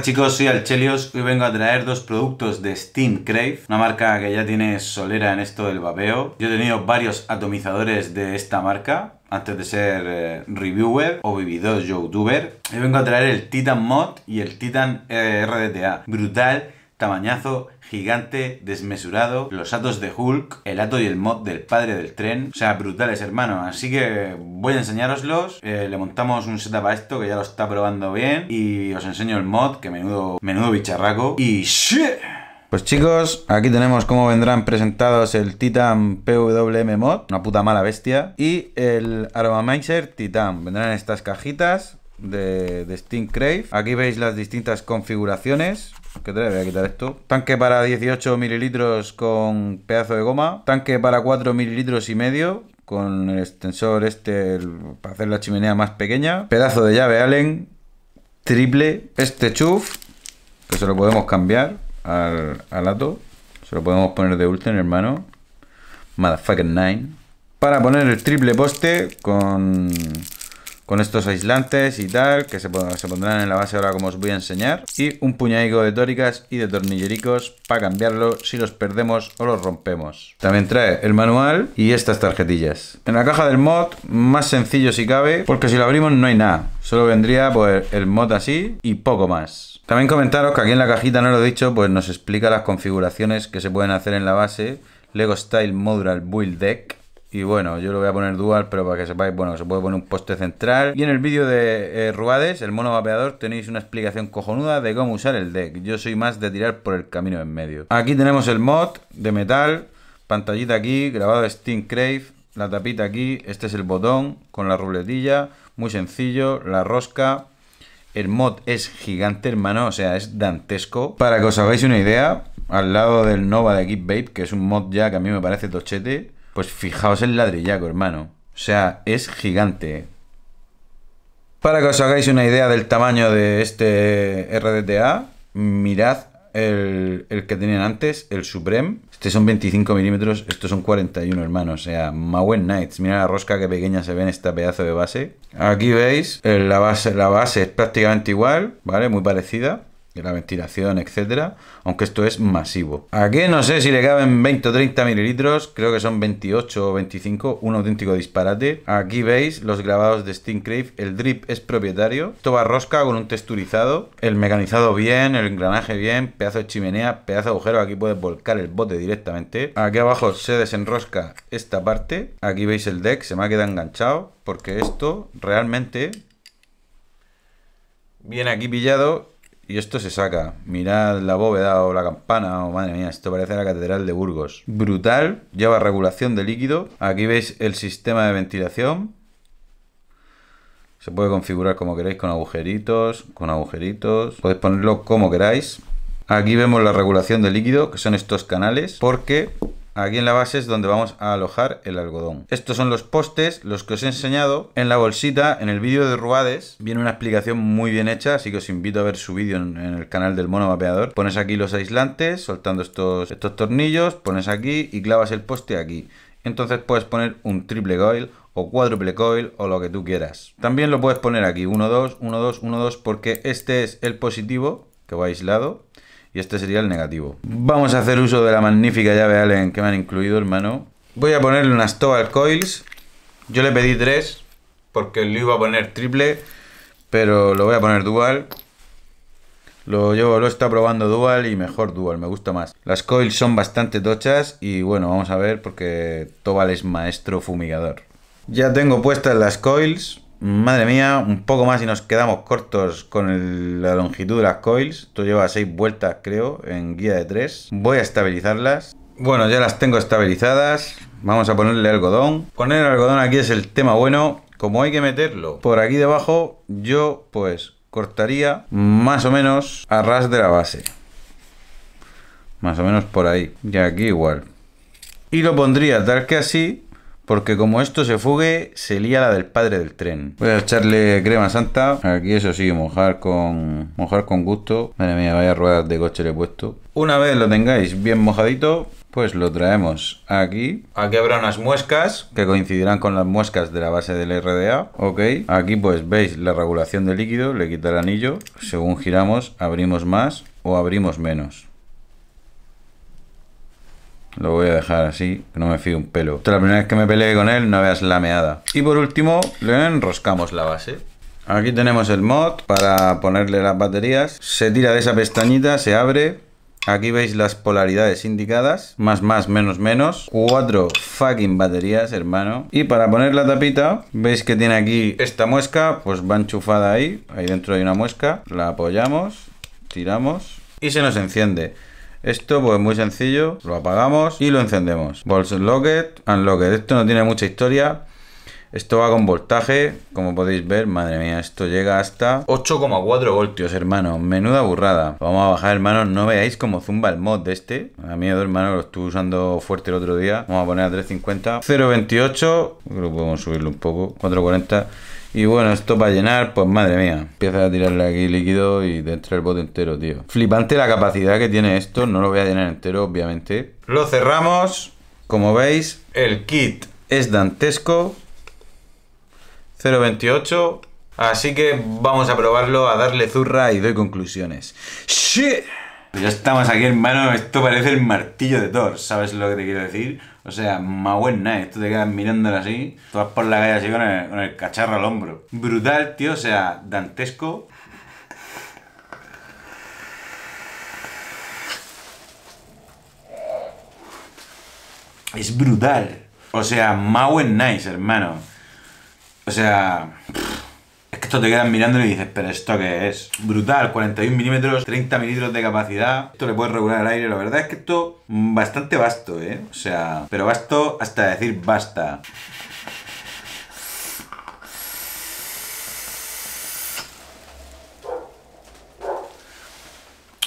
Hola chicos, soy Alchelios. Hoy vengo a traer dos productos de Steam Crave, una marca que ya tiene solera en esto del vapeo. Yo he tenido varios atomizadores de esta marca, antes de ser eh, reviewer o vividor youtuber. Hoy vengo a traer el Titan Mod y el Titan eh, RDTA. Brutal tamañazo, gigante, desmesurado, los atos de Hulk, el ato y el mod del padre del tren. O sea, brutales, hermano. Así que voy a enseñároslos. Eh, le montamos un setup a esto que ya lo está probando bien. Y os enseño el mod, que menudo, menudo bicharraco. Y Pues chicos, aquí tenemos cómo vendrán presentados el Titan PWM Mod, una puta mala bestia, y el Aromamizer Titan. Vendrán estas cajitas de, de Steam Aquí veis las distintas configuraciones. ¿Qué te voy a quitar esto? Tanque para 18 mililitros con pedazo de goma. Tanque para 4 mililitros y medio con el extensor este para hacer la chimenea más pequeña. Pedazo de llave Allen. Triple. Este chuf, que se lo podemos cambiar al, lato. Se lo podemos poner de en hermano. Motherfucker 9. Para poner el triple poste con con estos aislantes y tal, que se, pondrán en la base ahora como os voy a enseñar. Y un puñadico de tóricas y de tornillericos para cambiarlo si los perdemos o los rompemos. También trae el manual y estas tarjetillas. En la caja del mod, más sencillo si cabe, porque si lo abrimos no hay nada. Solo vendría pues el mod así y poco más. También comentaros que aquí en la cajita, no lo he dicho, pues nos explica las configuraciones que se pueden hacer en la base. Lego Style Modular Build Deck y bueno, yo lo voy a poner dual, pero para que sepáis, bueno, se puede poner un poste central. Y en el vídeo de eh, Ruades, el mono vapeador, tenéis una explicación cojonuda de cómo usar el deck. Yo soy más de tirar por el camino en medio. Aquí tenemos el mod de metal, pantallita aquí, grabado Steam Crave, la tapita aquí, este es el botón con la ruletilla, muy sencillo, la rosca. El mod es gigante, hermano, o sea, es dantesco. Para que os hagáis una idea, al lado del Nova de Keep Babe, que es un mod ya que a mí me parece tochete pues fijaos el ladrillaco, hermano. O sea, es gigante. ¿eh? Para que os hagáis una idea del tamaño de este RDTA, mirad el, que tenían antes, el Supreme. Este son 25 milímetros, estos son 41, hermano. O sea, Mawen Knights. Mira la rosca que pequeña se ve en este pedazo de base. Aquí veis, la base, la base es prácticamente igual, ¿vale? Muy parecida de la ventilación, etcétera, aunque esto es masivo. Aquí no sé si le caben 20 o 30 mililitros, creo que son 28 o 25, un auténtico disparate. Aquí veis los grabados de Crave el drip es propietario, va rosca con un texturizado, el mecanizado bien, el engranaje bien, pedazo de chimenea, pedazo de agujero, aquí puedes volcar el bote directamente. Aquí abajo se desenrosca esta parte, aquí veis el deck, se me ha quedado enganchado, porque esto realmente viene aquí pillado y esto se saca. Mirad la bóveda o la campana. Oh, madre mía, esto parece la catedral de Burgos. Brutal. Lleva regulación de líquido. Aquí veis el sistema de ventilación. Se puede configurar como queréis con agujeritos, con agujeritos. Podéis ponerlo como queráis. Aquí vemos la regulación de líquido, que son estos canales, porque Aquí en la base es donde vamos a alojar el algodón. Estos son los postes, los que os he enseñado. En la bolsita, en el vídeo de Ruades, viene una explicación muy bien hecha, así que os invito a ver su vídeo en, el canal del mono mapeador. Pones aquí los aislantes, soltando estos, estos tornillos, pones aquí y clavas el poste aquí. Entonces puedes poner un triple coil o cuádruple coil o lo que tú quieras. También lo puedes poner aquí, 1, 2, 1, 2, 1, 2, porque este es el positivo que va aislado y este sería el negativo. Vamos a hacer uso de la magnífica llave Allen que me han incluido, hermano. Voy a ponerle unas Toal Coils. Yo le pedí tres porque le iba a poner triple, pero lo voy a poner dual. Lo, yo lo está probando dual y mejor dual, me gusta más. Las coils son bastante tochas y bueno, vamos a ver porque Tobal es maestro fumigador. Ya tengo puestas las coils. Madre mía, un poco más y nos quedamos cortos con la longitud de las coils. Esto lleva 6 vueltas, creo, en guía de 3. Voy a estabilizarlas. Bueno, ya las tengo estabilizadas. Vamos a ponerle algodón. Poner algodón aquí es el tema bueno. Como hay que meterlo por aquí debajo, yo pues cortaría más o menos a ras de la base. Más o menos por ahí. Y aquí igual. Y lo pondría tal que así porque como esto se fugue, se lía la del padre del tren. Voy a echarle crema santa. Aquí eso sí, mojar con mojar con gusto. Madre mía, vaya ruedas de coche le he puesto. Una vez lo tengáis bien mojadito, pues lo traemos aquí. Aquí habrá unas muescas que coincidirán con las muescas de la base del RDA. Ok. Aquí pues veis la regulación de líquido. Le quita el anillo. Según giramos, abrimos más o abrimos menos. Lo voy a dejar así, que no me fío un pelo. Esta la primera vez que me peleé con él, no veas la meada. Y por último, le enroscamos la base. Aquí tenemos el mod para ponerle las baterías. Se tira de esa pestañita, se abre. Aquí veis las polaridades indicadas. Más, más, menos, menos. Cuatro fucking baterías, hermano. Y para poner la tapita, veis que tiene aquí esta muesca. Pues va enchufada ahí. Ahí dentro hay una muesca. La apoyamos, tiramos y se nos enciende. Esto pues muy sencillo, lo apagamos y lo encendemos. Volts Locket, Unlocket. Esto no tiene mucha historia. Esto va con voltaje, como podéis ver, madre mía, esto llega hasta 8,4 voltios, hermano. Menuda burrada. Vamos a bajar, hermano. no veáis cómo zumba el mod de este. A mí, hermano, lo estuve usando fuerte el otro día. Vamos a poner a 350. 0,28, creo que podemos subirlo un poco. 4,40. Y bueno, esto para llenar, pues madre mía. Empieza a tirarle aquí líquido y dentro entra el bote entero, tío. Flipante la capacidad que tiene esto. No lo voy a llenar entero, obviamente. Lo cerramos. Como veis, el kit es dantesco. 0.28. Así que vamos a probarlo, a darle zurra y doy conclusiones. ¡Shit! Pues ya estamos aquí, hermano. Esto parece el martillo de Thor, ¿sabes lo que te quiero decir? O sea, más nice esto te quedas mirándolo así, tú vas por la calle así con el, cacharro al hombro. Brutal, tío, o sea, dantesco. Es brutal. O sea, Mawen Nice, hermano. O sea. Esto te quedas mirando y dices, pero ¿esto qué es? Brutal, 41 milímetros, 30 mililitros de capacidad. Esto le puedes regular el aire. La verdad es que esto mm, bastante vasto, ¿eh? O sea, pero vasto hasta decir basta.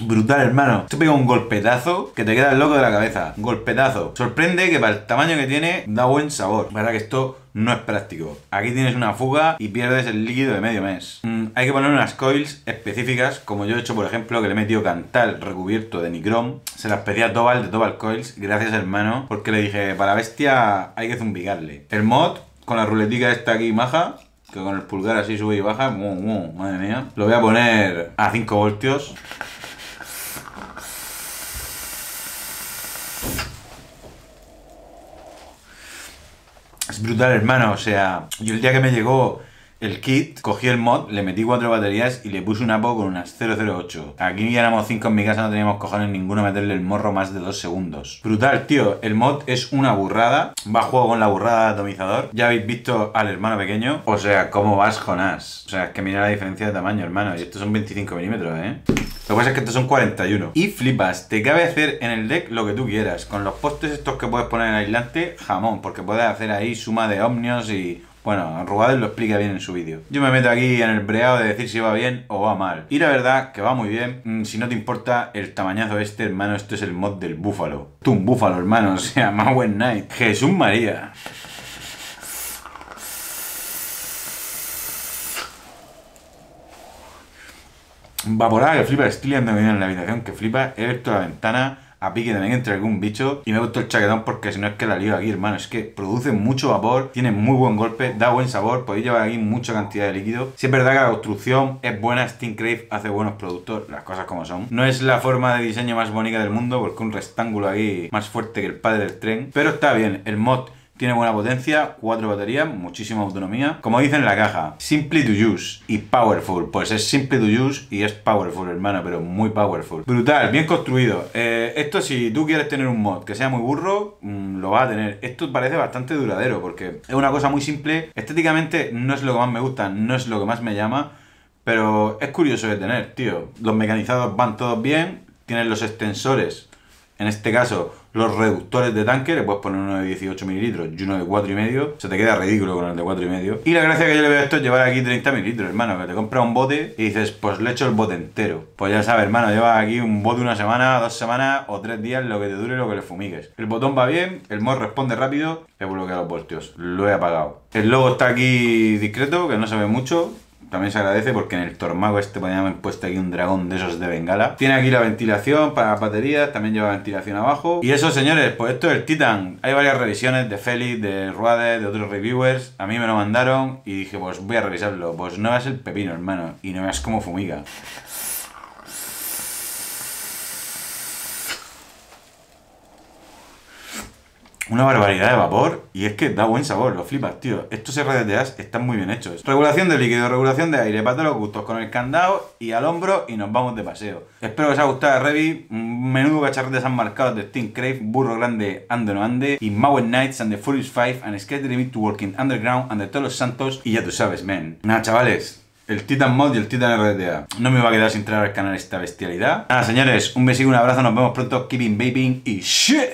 Brutal, hermano. Esto pega un golpetazo que te queda el loco de la cabeza. golpetazo. Sorprende que para el tamaño que tiene da buen sabor. verdad que esto no es práctico. Aquí tienes una fuga y pierdes el líquido de medio mes. Mm, hay que poner unas coils específicas, como yo he hecho, por ejemplo, que le he metido cantal recubierto de nicrom. Se las pedí a Tobal de Tobal Coils, gracias hermano, porque le dije, para bestia hay que zumbicarle. El mod, con la ruletica esta aquí maja, que con el pulgar así sube y baja, madre mía. Lo voy a poner a 5 voltios. Es brutal, hermano. O sea, yo el día que me llegó el kit, cogí el mod, le metí cuatro baterías y le puse una PO con unas 008. Aquí ya éramos cinco en mi casa, no teníamos cojones ninguno a meterle el morro más de dos segundos. Brutal, tío. El mod es una burrada. Va a juego con la burrada de atomizador. Ya habéis visto al hermano pequeño. O sea, cómo vas, Jonás. O sea, es que mira la diferencia de tamaño, hermano. Y estos son 25 milímetros, ¿eh? Lo que pasa es que estos son 41. Y flipas, te cabe hacer en el deck lo que tú quieras. Con los postes estos que puedes poner en aislante, jamón. Porque puedes hacer ahí suma de omnios y bueno, Rugades lo explica bien en su vídeo. Yo me meto aquí en el breado de decir si va bien o va mal. Y la verdad que va muy bien. Mm, si no te importa el tamañazo este, hermano, esto es el mod del búfalo. Tú un búfalo, hermano. O sea, más buen night. Jesús María. Vaporada que flipa, estoy liando en la habitación que flipa, he visto la ventana, a pique también entre algún bicho. Y me gustó el chaquetón porque si no es que la lío aquí, hermano. Es que produce mucho vapor, tiene muy buen golpe, da buen sabor. Podéis llevar aquí mucha cantidad de líquido. Si es verdad que la construcción es buena, Steam Crave hace buenos productos, las cosas como son. No es la forma de diseño más bonita del mundo porque un rectángulo aquí más fuerte que el padre del tren. Pero está bien, el mod tiene buena potencia, cuatro baterías, muchísima autonomía. Como dicen en la caja, simple to use y powerful. Pues es simple to use y es powerful, hermano, pero muy powerful. Brutal, bien construido. Eh, esto si tú quieres tener un mod que sea muy burro, mm, lo vas a tener. Esto parece bastante duradero porque es una cosa muy simple. Estéticamente no es lo que más me gusta, no es lo que más me llama. Pero es curioso de tener, tío. Los mecanizados van todos bien, tienen los extensores en este caso, los reductores de tanque, le puedes poner uno de 18 mililitros y uno de 4,5. Se te queda ridículo con el de 4,5. Y la gracia que yo le veo a esto es llevar aquí 30 mililitros, hermano. Que te compras un bote y dices, pues le echo el bote entero. Pues ya sabes, hermano, llevas aquí un bote una semana, dos semanas o tres días, lo que te dure, lo que le fumigues. El botón va bien, el mod responde rápido, he bloqueado los voltios. Lo he apagado. El logo está aquí discreto, que no se ve mucho también se agradece porque en el Tormago este me han puesto aquí un dragón de esos de Bengala. Tiene aquí la ventilación para las baterías, también lleva ventilación abajo. Y eso, señores, pues esto es el Titan. Hay varias revisiones de Felix, de Ruade, de otros reviewers. A mí me lo mandaron y dije, pues voy a revisarlo. Pues no es el pepino, hermano. Y no es como fumiga. una barbaridad de vapor y es que da buen sabor, lo flipas, tío. Estos RDTAs están muy bien hechos. Regulación de líquido, regulación de aire, para los gustos, con el candado y al hombro y nos vamos de paseo. Espero que os haya gustado, Revi. Menudo cacharretes han marcado de Steam Crave, Burro Grande, Ando No Ande, y Mawen Knights and the Furious Five, and Skate Limit to Working Underground, and the Todos Santos, y ya tú sabes, men. Nada, chavales, el Titan Mod y el Titan RDTA. No me va a quedar sin traer al canal esta bestialidad. Nada, señores, un besito, un abrazo, nos vemos pronto, keeping vaping y shit.